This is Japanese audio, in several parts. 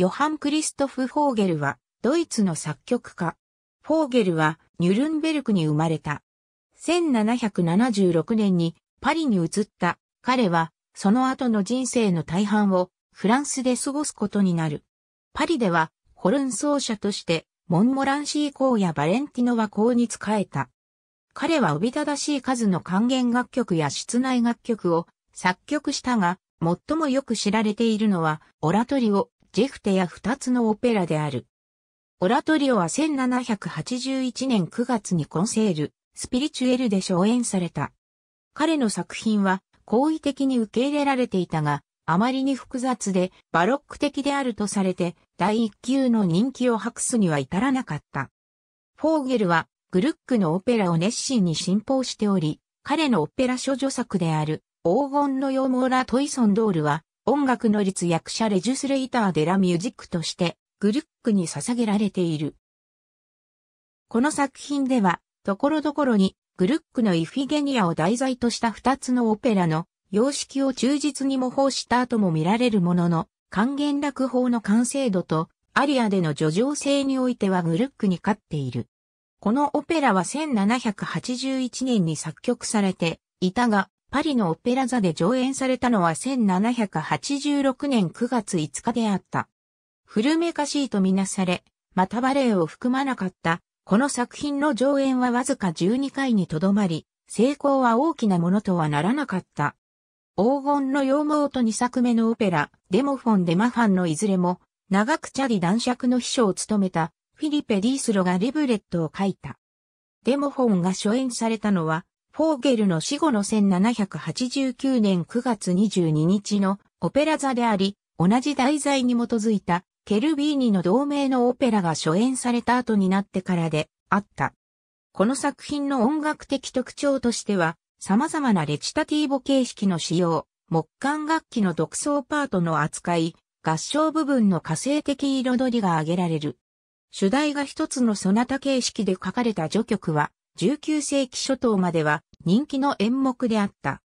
ヨハン・クリストフ・フォーゲルは、ドイツの作曲家。フォーゲルは、ニュルンベルクに生まれた。1776年にパリに移った彼は、その後の人生の大半をフランスで過ごすことになる。パリでは、ホルン奏者として、モンモランシー公やバレンティノワ公に仕えた。彼はおびただしい数の還元楽曲や室内楽曲を作曲したが、最もよく知られているのは、オラトリオ、ジェフテや二つのオペラである。オラトリオは1781年9月にコンセール、スピリチュエルで初演された。彼の作品は好意的に受け入れられていたが、あまりに複雑でバロック的であるとされて、第一級の人気を博すには至らなかった。フォーゲルはグルックのオペラを熱心に信奉しており、彼のオペラ諸女作である黄金の羊毛ラ・トイソンドールは音楽の律役者レジュスレイターデラミュージックとしてグルックに捧げられている。この作品では、ところどころにグルックのイフィゲニアを題材とした二つのオペラの様式を忠実に模倣した後も見られるものの、還元落法の完成度とアリアでの叙情性においてはグルックに勝っている。このオペラは1781年に作曲されていたが、パリのオペラ座で上演されたのは1786年9月5日であった。古めかしいとみなされ、またバレエを含まなかった、この作品の上演はわずか12回にとどまり、成功は大きなものとはならなかった。黄金の羊毛と2作目のオペラ、デモフォン・デマファンのいずれも、長くチャリ男爵の秘書を務めた、フィリペ・ディースロがリブレットを書いた。デモフォンが初演されたのは、フォーゲルの死後の1789年9月22日のオペラ座であり、同じ題材に基づいたケルビーニの同名のオペラが初演された後になってからであった。この作品の音楽的特徴としては、様々なレチタティーボ形式の使用、木管楽器の独奏パートの扱い、合唱部分の火星的彩りが挙げられる。主題が一つのソナタ形式で書かれた序曲は、19世紀初頭までは人気の演目であった。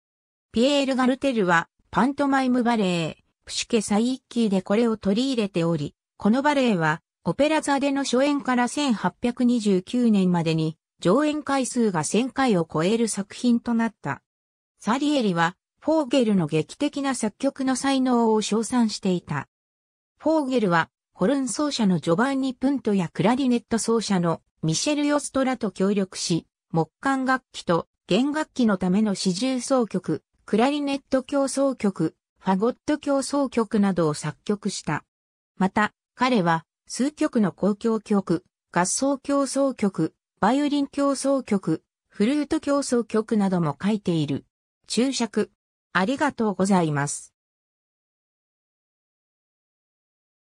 ピエール・ガルテルはパントマイムバレエ、プシュケ・サイッキーでこれを取り入れており、このバレエはオペラ座での初演から1829年までに上演回数が1000回を超える作品となった。サリエリはフォーゲルの劇的な作曲の才能を称賛していた。フォーゲルはホルン奏者のジョバンニ・プントやクラリネット奏者のミシェル・ヨストラと協力し、木管楽器と弦楽器のための四重奏曲、クラリネット競争曲、ファゴット競争曲などを作曲した。また、彼は数曲の交響曲、合奏競争曲、バイオリン競争曲、フルート競争曲なども書いている。注釈。ありがとうございます。